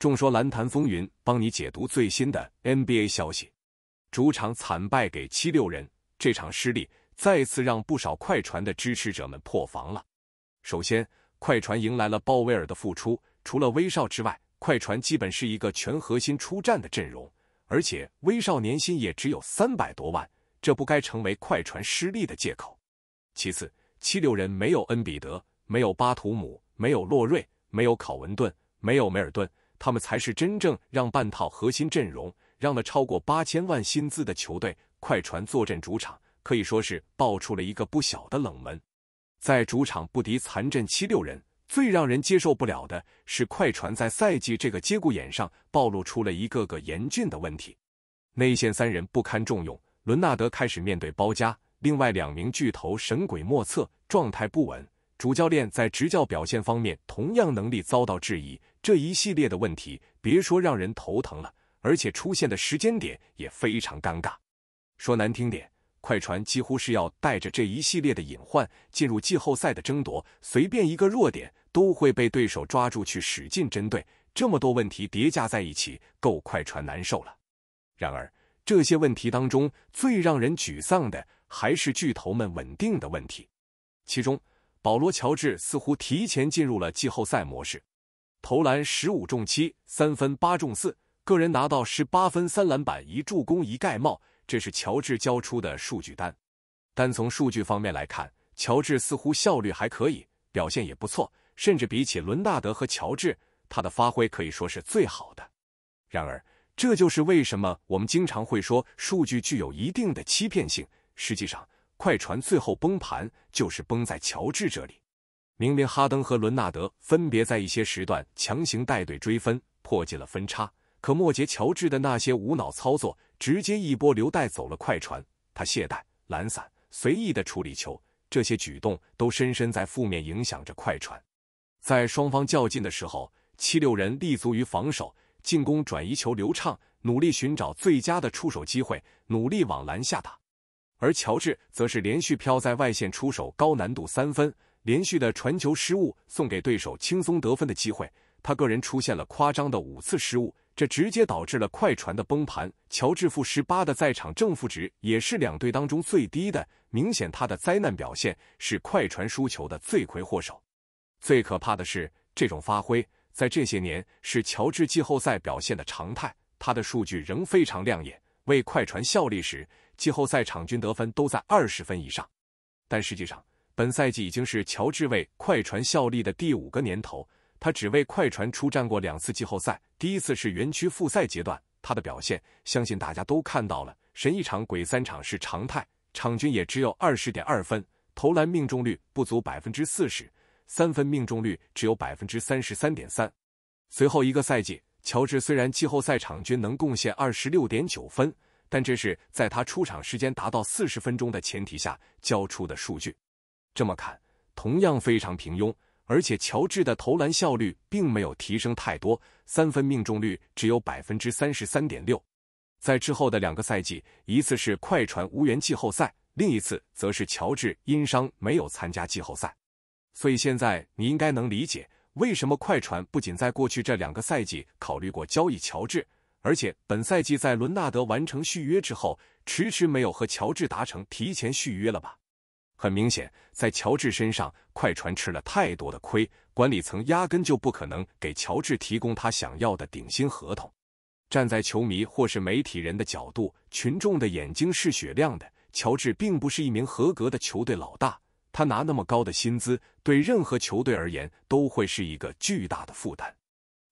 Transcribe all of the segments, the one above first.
众说蓝坛风云，帮你解读最新的 NBA 消息。主场惨败给七六人，这场失利再次让不少快船的支持者们破防了。首先，快船迎来了鲍威尔的复出，除了威少之外，快船基本是一个全核心出战的阵容，而且威少年薪也只有三百多万，这不该成为快船失利的借口。其次，七六人没有恩比德，没有巴图姆，没有洛瑞，没有考文顿，没有梅尔顿。他们才是真正让半套核心阵容让了超过八千万薪资的球队快船坐镇主场，可以说是爆出了一个不小的冷门。在主场不敌残阵七六人，最让人接受不了的是快船在赛季这个节骨眼上暴露出了一个个严峻的问题：内线三人不堪重用，伦纳德开始面对包夹，另外两名巨头神鬼莫测，状态不稳。主教练在执教表现方面同样能力遭到质疑，这一系列的问题别说让人头疼了，而且出现的时间点也非常尴尬。说难听点，快船几乎是要带着这一系列的隐患进入季后赛的争夺，随便一个弱点都会被对手抓住去使劲针对。这么多问题叠加在一起，够快船难受了。然而，这些问题当中最让人沮丧的还是巨头们稳定的问题，其中。保罗·乔治似乎提前进入了季后赛模式，投篮十五中七，三分八中四，个人拿到十八分、三篮板、一助攻、一盖帽，这是乔治交出的数据单。单从数据方面来看，乔治似乎效率还可以，表现也不错，甚至比起伦纳德和乔治，他的发挥可以说是最好的。然而，这就是为什么我们经常会说数据具有一定的欺骗性。实际上，快船最后崩盘，就是崩在乔治这里。明明哈登和伦纳德分别在一些时段强行带队追分，破解了分差，可末节乔治的那些无脑操作，直接一波流带走了快船。他懈怠、懒散、随意的处理球，这些举动都深深在负面影响着快船。在双方较劲的时候，七六人立足于防守，进攻转移球流畅，努力寻找最佳的出手机会，努力往篮下打。而乔治则是连续飘在外线出手高难度三分，连续的传球失误送给对手轻松得分的机会。他个人出现了夸张的五次失误，这直接导致了快船的崩盘。乔治负十八的在场正负值也是两队当中最低的，明显他的灾难表现是快船输球的罪魁祸首。最可怕的是，这种发挥在这些年是乔治季后赛表现的常态，他的数据仍非常亮眼。为快船效力时。季后赛场均得分都在二十分以上，但实际上，本赛季已经是乔治为快船效力的第五个年头，他只为快船出战过两次季后赛，第一次是园区复赛阶段，他的表现相信大家都看到了，神一场鬼三场是常态，场均也只有二十点二分，投篮命中率不足百分之四十，三分命中率只有百分之三十三点三。随后一个赛季，乔治虽然季后赛场均能贡献二十六点九分。但这是在他出场时间达到四十分钟的前提下交出的数据，这么看同样非常平庸，而且乔治的投篮效率并没有提升太多，三分命中率只有百分之三十三点六。在之后的两个赛季，一次是快船无缘季后赛，另一次则是乔治因伤没有参加季后赛。所以现在你应该能理解，为什么快船不仅在过去这两个赛季考虑过交易乔治。而且本赛季在伦纳德完成续约之后，迟迟没有和乔治达成提前续约了吧？很明显，在乔治身上，快船吃了太多的亏，管理层压根就不可能给乔治提供他想要的顶薪合同。站在球迷或是媒体人的角度，群众的眼睛是雪亮的。乔治并不是一名合格的球队老大，他拿那么高的薪资，对任何球队而言都会是一个巨大的负担。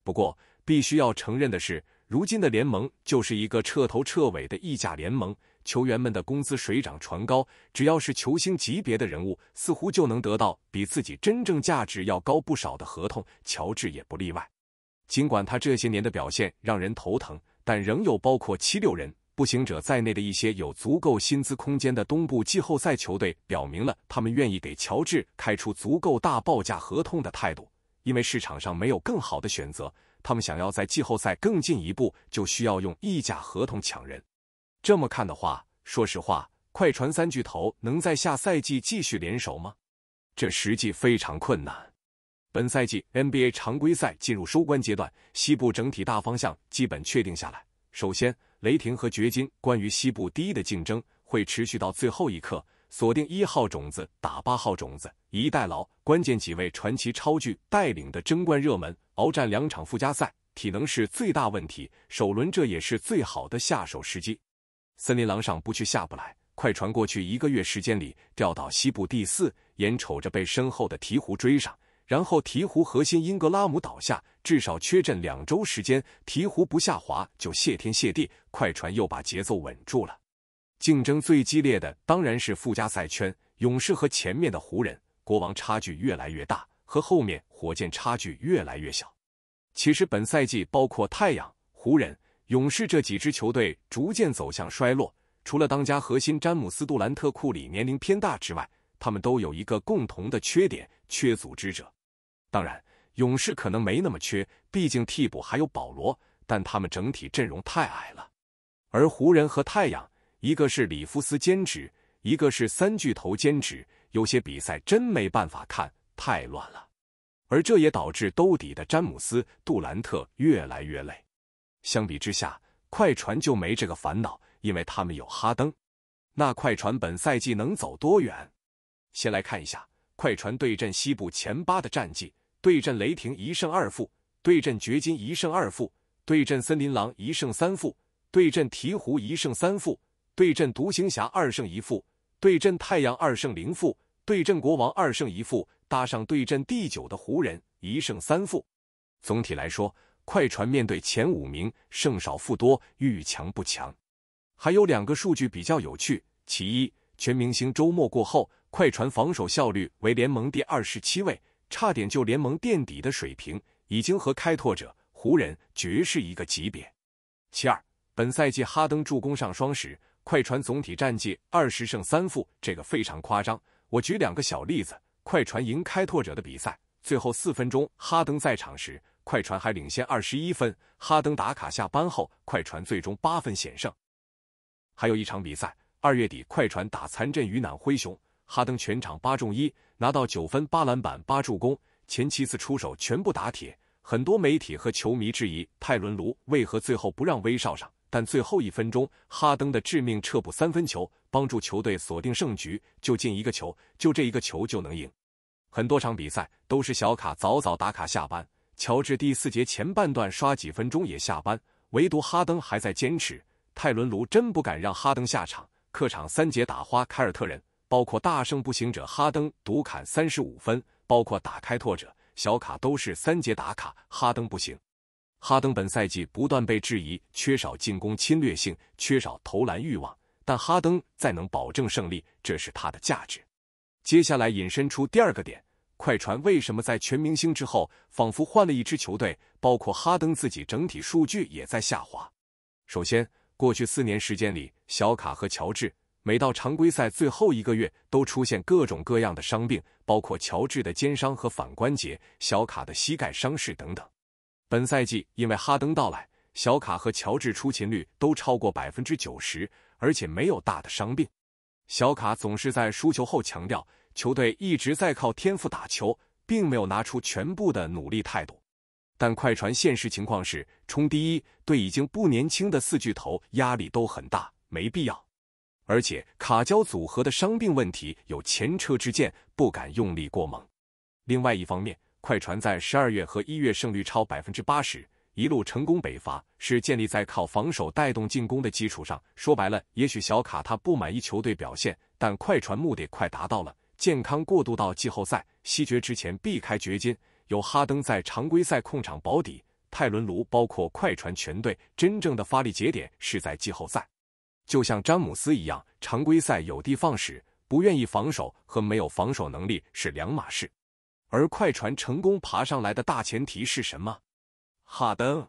不过，必须要承认的是。如今的联盟就是一个彻头彻尾的溢价联盟，球员们的工资水涨船高。只要是球星级别的人物，似乎就能得到比自己真正价值要高不少的合同。乔治也不例外。尽管他这些年的表现让人头疼，但仍有包括七六人、步行者在内的一些有足够薪资空间的东部季后赛球队，表明了他们愿意给乔治开出足够大报价合同的态度，因为市场上没有更好的选择。他们想要在季后赛更进一步，就需要用溢价合同抢人。这么看的话，说实话，快船三巨头能在下赛季继续联手吗？这实际非常困难。本赛季 NBA 常规赛进入收官阶段，西部整体大方向基本确定下来。首先，雷霆和掘金关于西部第一的竞争会持续到最后一刻。锁定一号种子打八号种子，一代劳关键几位传奇超巨带领的争冠热门，鏖战两场附加赛，体能是最大问题。首轮这也是最好的下手时机。森林狼上不去下不来，快船过去一个月时间里掉到西部第四，眼瞅着被身后的鹈鹕追上，然后鹈鹕核心英格拉姆倒下，至少缺阵两周时间，鹈鹕不下滑就谢天谢地，快船又把节奏稳住了。竞争最激烈的当然是附加赛圈，勇士和前面的湖人、国王差距越来越大，和后面火箭差距越来越小。其实本赛季包括太阳、湖人、勇士这几支球队逐渐走向衰落，除了当家核心詹姆斯、杜兰特、库里年龄偏大之外，他们都有一个共同的缺点：缺组织者。当然，勇士可能没那么缺，毕竟替补还有保罗，但他们整体阵容太矮了。而湖人和太阳。一个是里夫斯兼职，一个是三巨头兼职，有些比赛真没办法看，太乱了。而这也导致兜底的詹姆斯、杜兰特越来越累。相比之下，快船就没这个烦恼，因为他们有哈登。那快船本赛季能走多远？先来看一下快船对阵西部前八的战绩：对阵雷霆一胜二负，对阵掘金一胜二负，对阵森林狼一胜三负，对阵鹈鹕一胜三负。对阵独行侠二胜一负，对阵太阳二胜零负，对阵国王二胜一负，搭上对阵第九的湖人一胜三负。总体来说，快船面对前五名胜少负多，遇强不强。还有两个数据比较有趣：其一，全明星周末过后，快船防守效率为联盟第二十七位，差点就联盟垫底的水平，已经和开拓者、湖人、爵士一个级别；其二，本赛季哈登助攻上双时。快船总体战绩二十胜三负，这个非常夸张。我举两个小例子：快船赢开拓者的比赛，最后四分钟哈登在场时，快船还领先二十一分；哈登打卡下班后，快船最终八分险胜。还有一场比赛，二月底快船打残阵鱼腩灰熊，哈登全场八中一，拿到九分八篮板八助攻，前七次出手全部打铁。很多媒体和球迷质疑泰伦卢为何最后不让威少上。但最后一分钟，哈登的致命撤步三分球帮助球队锁定胜局，就进一个球，就这一个球就能赢。很多场比赛都是小卡早早打卡下班，乔治第四节前半段刷几分钟也下班，唯独哈登还在坚持。泰伦卢真不敢让哈登下场。客场三节打花凯尔特人，包括大胜步行者，哈登独砍三十五分，包括打开拓者，小卡都是三节打卡，哈登不行。哈登本赛季不断被质疑缺少进攻侵略性，缺少投篮欲望，但哈登再能保证胜利，这是他的价值。接下来引申出第二个点：快船为什么在全明星之后仿佛换了一支球队？包括哈登自己整体数据也在下滑。首先，过去四年时间里，小卡和乔治每到常规赛最后一个月都出现各种各样的伤病，包括乔治的肩伤和反关节，小卡的膝盖伤势等等。本赛季因为哈登到来，小卡和乔治出勤率都超过百分之九十，而且没有大的伤病。小卡总是在输球后强调，球队一直在靠天赋打球，并没有拿出全部的努力态度。但快船现实情况是冲第一，对已经不年轻的四巨头压力都很大，没必要。而且卡交组合的伤病问题有前车之鉴，不敢用力过猛。另外一方面，快船在十二月和一月胜率超百分之八十，一路成功北伐，是建立在靠防守带动进攻的基础上。说白了，也许小卡他不满意球队表现，但快船目的快达到了，健康过渡到季后赛。西决之前避开掘金，有哈登在常规赛控场保底，泰伦卢包括快船全队真正的发力节点是在季后赛。就像詹姆斯一样，常规赛有的放矢，不愿意防守和没有防守能力是两码事。而快船成功爬上来的大前提是什么？哈登。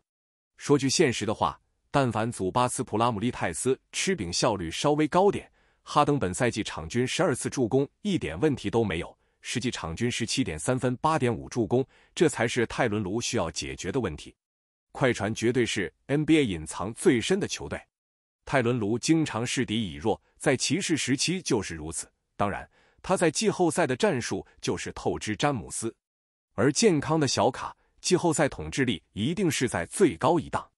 说句现实的话，但凡祖巴茨、普拉姆利、泰斯吃饼效率稍微高点，哈登本赛季场均十二次助攻，一点问题都没有。实际场均十七点三分，八点五助攻，这才是泰伦卢需要解决的问题。快船绝对是 NBA 隐藏最深的球队，泰伦卢经常恃敌以弱，在骑士时期就是如此。当然。他在季后赛的战术就是透支詹姆斯，而健康的小卡季后赛统治力一定是在最高一档。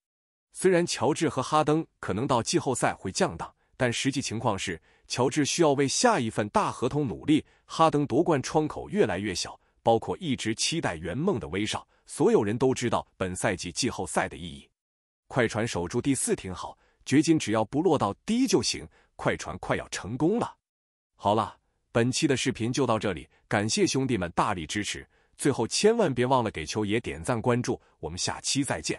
虽然乔治和哈登可能到季后赛会降档，但实际情况是，乔治需要为下一份大合同努力，哈登夺冠窗口越来越小。包括一直期待圆梦的威少，所有人都知道本赛季季后赛的意义。快船守住第四挺好，掘金只要不落到第一就行。快船快要成功了。好了。本期的视频就到这里，感谢兄弟们大力支持。最后，千万别忘了给秋爷点赞关注，我们下期再见。